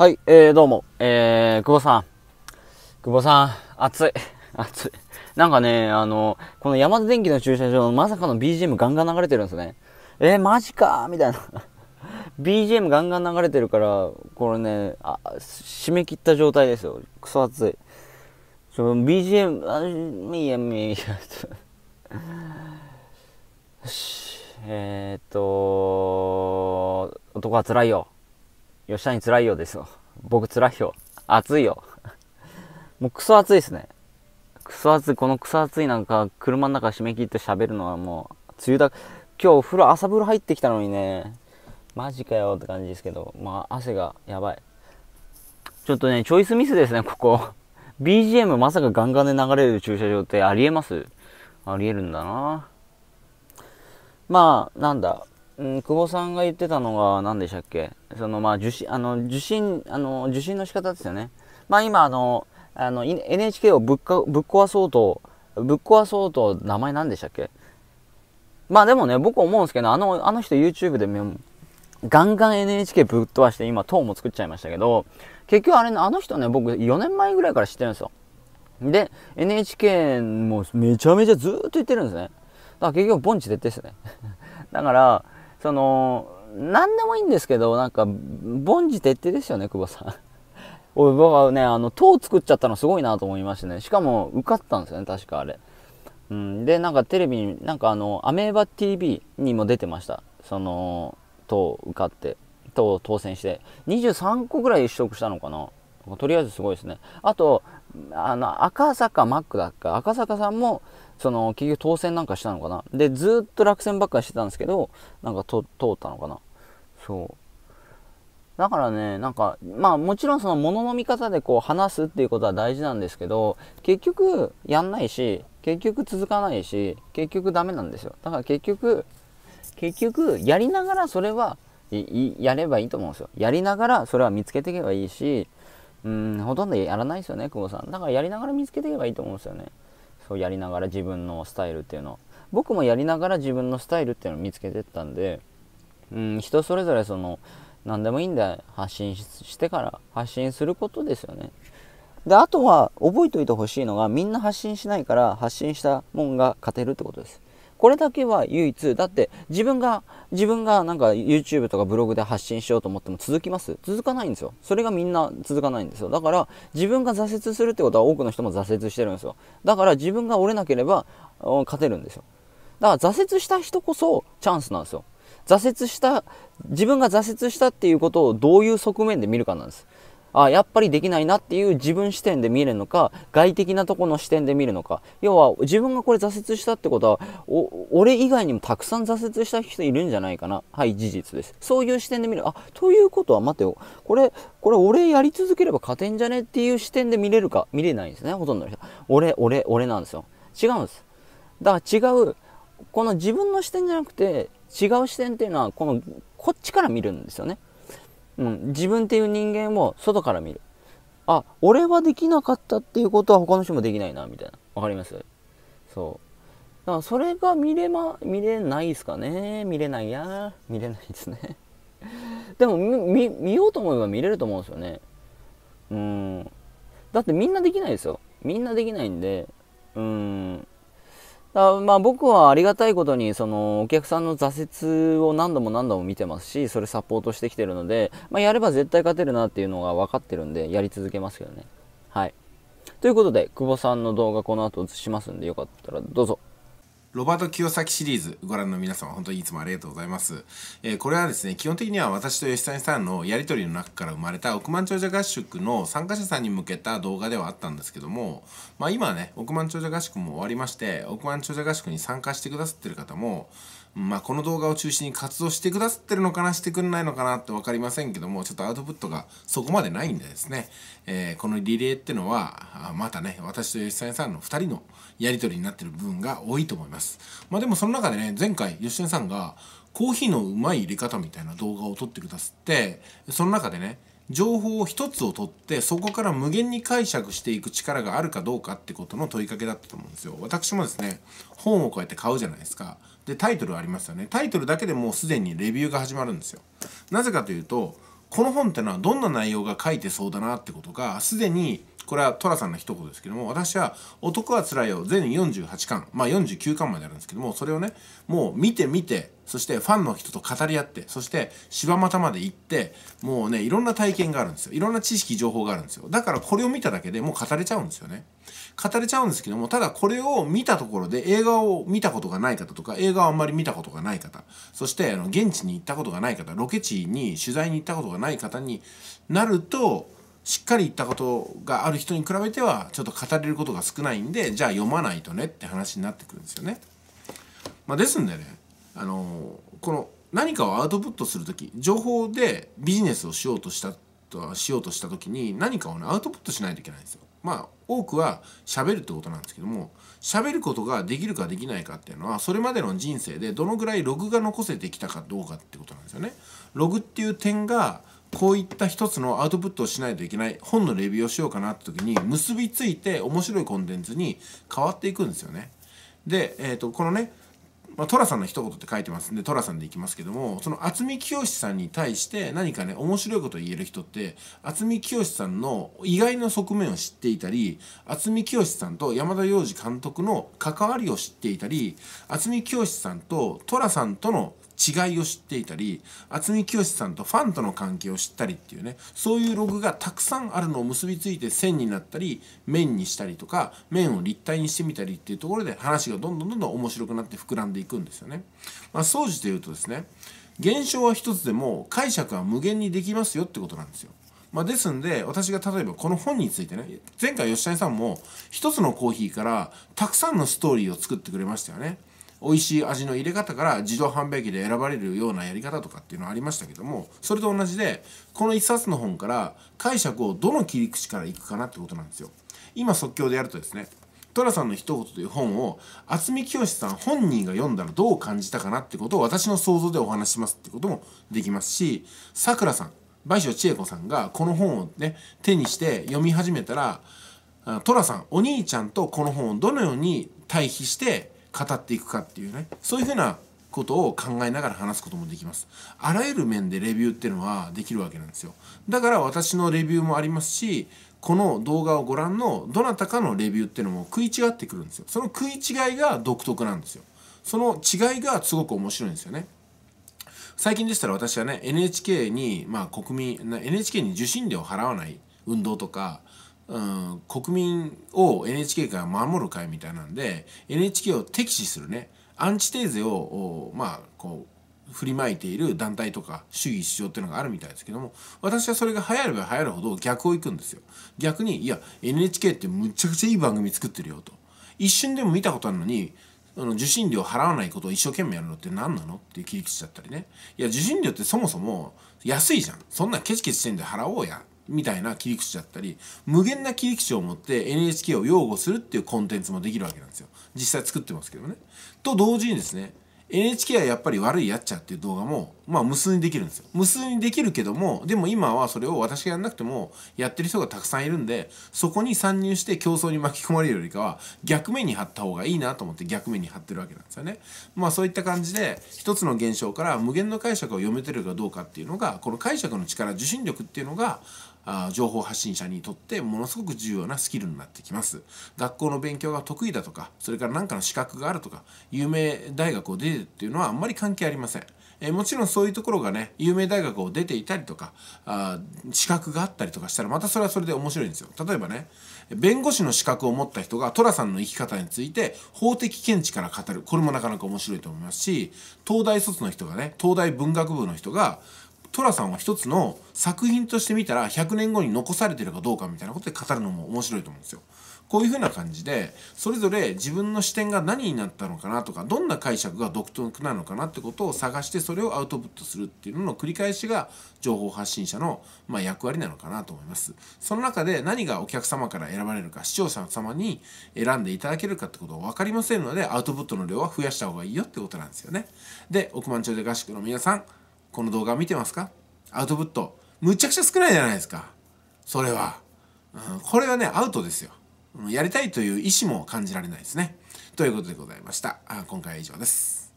はい、えー、どうも、えー、久保さん。久保さん、暑い。暑い。なんかね、あの、この山田電機の駐車場まさかの BGM ガンガン流れてるんですね。えー、マジかみたいな。BGM ガンガン流れてるから、これね、あ締め切った状態ですよ。クソ暑い。その BGM、あ、いいや、いいや、よし。えー、っと、男は辛いよ。吉谷辛いよですよ。僕辛いよ。暑いよ。もうクソ暑いですね。クソ暑い。このクソ暑いなんか、車の中締め切って喋るのはもう、梅雨だ。今日お風呂、朝風呂入ってきたのにね、マジかよって感じですけど、まあ、汗がやばい。ちょっとね、チョイスミスですね、ここ。BGM まさかガンガンで流れる駐車場ってありえますありえるんだな。まあ、なんだ。うん、久保さんが言ってたのが何でしたっけそのまあ受信あの受信あの受信の仕方ですよね。まあ今あのあの NHK をぶっぶっ壊そうとぶっ壊そうと名前何でしたっけまあでもね僕思うんですけどあのあの人 YouTube でガンガン NHK ぶっ飛ばして今塔も作っちゃいましたけど結局あれあの人ね僕4年前ぐらいから知ってるんですよ。で NHK もめちゃめちゃずっと言ってるんですね。だから結局ボンチ徹底ですね。だからその、何でもいいんですけど、なんか、凡事徹底ですよね、久保さん。俺、僕はね、あの、塔作っちゃったのすごいなと思いましてね。しかも、受かったんですよね、確かあれ。うん、で、なんかテレビに、なんかあの、アメーバ TV にも出てました。その、塔受かって、塔当選して。23個ぐらい取得したのかな。とりあえずすごいですね。あと、あの、赤坂マックだっか、赤坂さんも、その、結局当選なんかしたのかな。で、ずっと落選ばっかりしてたんですけど、なんか通ったのかな。そう。だからね、なんか、まあもちろんその物の見方でこう話すっていうことは大事なんですけど、結局やんないし、結局続かないし、結局ダメなんですよ。だから結局、結局やりながらそれはやればいいと思うんですよ。やりながらそれは見つけていけばいいし、うんほとんどやらないですよね久保さんだからやりながら見つけていけばいいと思うんですよねそうやりながら自分のスタイルっていうの僕もやりながら自分のスタイルっていうのを見つけてったんでうん人それぞれその何でもいいんだ発信してから発信することですよねであとは覚えておいてほしいのがみんな発信しないから発信したもんが勝てるってことですこれだけは唯一、だって自分が、自分がなんか YouTube とかブログで発信しようと思っても続きます続かないんですよ。それがみんな続かないんですよ。だから自分が挫折するってことは多くの人も挫折してるんですよ。だから自分が折れなければ勝てるんですよ。だから挫折した人こそチャンスなんですよ。挫折した、自分が挫折したっていうことをどういう側面で見るかなんです。あやっぱりできないなっていう自分視点で見るのか外的なとこの視点で見るのか要は自分がこれ挫折したってことは俺以外にもたくさん挫折した人いるんじゃないかなはい事実ですそういう視点で見るあということは待てよこれこれ俺やり続ければ勝てんじゃねっていう視点で見れるか見れないんですねほとんどの人俺俺俺なんですよ違うんですだから違うこの自分の視点じゃなくて違う視点っていうのはこのこっちから見るんですよねうん、自分っていう人間を外から見るあ俺はできなかったっていうことは他の人もできないなみたいなわかりますそうだからそれが見れま見れないですかね見れないや見れないですね でも見ようと思えば見れると思うんですよねうんだってみんなできないですよみんなできないんでうんまあ僕はありがたいことにそのお客さんの挫折を何度も何度も見てますしそれサポートしてきてるので、まあ、やれば絶対勝てるなっていうのが分かってるんでやり続けますけどねはいということで久保さんの動画この後映しますんでよかったらどうぞロバート清崎シリーズご覧の皆様本当にいつもありがとうございます、えー、これはですね基本的には私と吉谷さんのやり取りの中から生まれた億万長者合宿の参加者さんに向けた動画ではあったんですけどもまあ今ね億万長者合宿も終わりまして億万長者合宿に参加してくださってる方もまあ、この動画を中心に活動してくださってるのかなしてくんないのかなって分かりませんけどもちょっとアウトプットがそこまでないんでですね、えー、このリレーってのはまたね私と吉谷さんの2人のやり取りになってる部分が多いと思いますます。まあでもその中でね、前回、吉田さんが、コーヒーのうまい入れ方みたいな動画を撮ってくださって、その中でね、情報を一つを取ってそこから無限に解釈していく力があるかどうかってことの問いかけだったと思うんですよ。私もですね本をこうやって買うじゃないですか。でタイトルありますよね。タイトルだけでもうすでにレビューが始まるんですよ。なぜかというとこの本ってのはどんな内容が書いてそうだなってことがすでにこれは寅さんの一言ですけども私は「男はつらいよ」全48巻まあ49巻まであるんですけどもそれをねもう見て見てそしてファンの人と語り合ってそして柴又まで行ってもうねいろんな体験があるんですよいろんな知識情報があるんですよだからこれを見ただけでもう語れちゃうんですよね語れちゃうんですけどもただこれを見たところで映画を見たことがない方とか映画をあんまり見たことがない方そしてあの現地に行ったことがない方ロケ地に取材に行ったことがない方になるとしっかり言ったことがある人に比べてはちょっと語れることが少ないんでじゃあ読まないとねって話になってくるんですよね。まあ、ですんでねあのこの何かをアウトプットする時情報でビジネスをしようとしたとしようとした時に何かを、ね、アウトプットしないといけないんですよ。まあ多くは喋るってことなんですけども喋ることができるかできないかっていうのはそれまでの人生でどのぐらいログが残せてきたかどうかってことなんですよね。ログっていう点がこういった一つのアウトプットをしないといけない本のレビューをしようかなって時に結びついて面白いコンテンツに変わっていくんですよね。で、えーと、このね、まあ、寅さんの一言って書いてますんで寅さんでいきますけどもその渥美清さんに対して何かね面白いことを言える人って渥美清さんの意外な側面を知っていたり渥美清さんと山田洋次監督の関わりを知っていたり渥美清さんと寅さんとの違いを知っていたり渥美清さんとファンとの関係を知ったりっていうねそういうログがたくさんあるのを結びついて線になったり面にしたりとか面を立体にしてみたりっていうところで話がどんどんどんどん面白くなって膨らんでいくんですよね。まあ、総じて言うとですね現象は一つでも解釈は無限にできますよってことなんですよ。まあ、ですんで私が例えばこの本についてね前回吉谷さんも一つのコーヒーからたくさんのストーリーを作ってくれましたよね。美味しい味の入れ方から自動販売機で選ばれるようなやり方とかっていうのはありましたけどもそれと同じでこの1冊の本から解釈をどの切り口からいくかなってことなんですよ。今即興でやるとですね寅さんの一言という本を渥美清さん本人が読んだらどう感じたかなってことを私の想像でお話しますってこともできますしさくらさん倍賞千恵子さんがこの本をね手にして読み始めたら寅さんお兄ちゃんとこの本をどのように対比して語っていくかっていうねそういうふうなことを考えながら話すこともできます。あらゆる面でレビューっていうのはできるわけなんですよ。だから私のレビューもありますし、この動画をご覧のどなたかのレビューっていうのも食い違ってくるんですよ。その食い違いが独特なんですよ。その違いがすごく面白いんですよね。最近でしたら私はね、NHK に、まあ国民、NHK に受信料を払わない運動とか、うん、国民を NHK から守る会みたいなんで NHK を敵視するねアンチテーゼをまあこう振りまいている団体とか主義主張っていうのがあるみたいですけども私はそれが流行れば流行るほど逆をいくんですよ逆にいや NHK ってむちゃくちゃいい番組作ってるよと一瞬でも見たことあるのにあの受信料払わないことを一生懸命やるのって何なのって切り口ゃったりねいや受信料ってそもそも安いじゃんそんなんケチケチしてんで払おうやみたいな切り口だったり無限な切り口を持って NHK を擁護するっていうコンテンツもできるわけなんですよ実際作ってますけどねと同時にですね NHK はやっぱり悪いやっちゃっていう動画も、まあ無数にできるんですよ。無数にできるけども、でも今はそれを私がやんなくてもやってる人がたくさんいるんで、そこに参入して競争に巻き込まれるよりかは逆面に貼った方がいいなと思って逆面に貼ってるわけなんですよね。まあそういった感じで、一つの現象から無限の解釈を読めてるかどうかっていうのが、この解釈の力、受信力っていうのが、あ情報発信者にとってものすごく重要なスキルになってきます学校の勉強が得意だとかそれから何かの資格があるとか有名大学を出てるっていうのはあんまり関係ありませんえもちろんそういうところがね有名大学を出ていたりとかあ資格があったりとかしたらまたそれはそれで面白いんですよ例えばね弁護士の資格を持った人が寅さんの生き方について法的見地から語るこれもなかなか面白いと思いますし東大卒の人がね東大文学部の人が寅さんは一つの作品として見たら100年後に残されてるかどうかみたいなことで語るのも面白いと思うんですよ。こういうふうな感じでそれぞれ自分の視点が何になったのかなとかどんな解釈が独特なのかなってことを探してそれをアウトプットするっていうのの繰り返しが情報発信者のま役割なのかなと思います。その中で何がお客様から選ばれるか視聴者様に選んでいただけるかってことは分かりませんのでアウトプットの量は増やした方がいいよってことなんですよね。で億万長者合宿の皆さんこの動画見てますかアウトプット。むちゃくちゃ少ないじゃないですか。それは。うん、これはね、アウトですよ。やりたいという意思も感じられないですね。ということでございました。今回は以上です。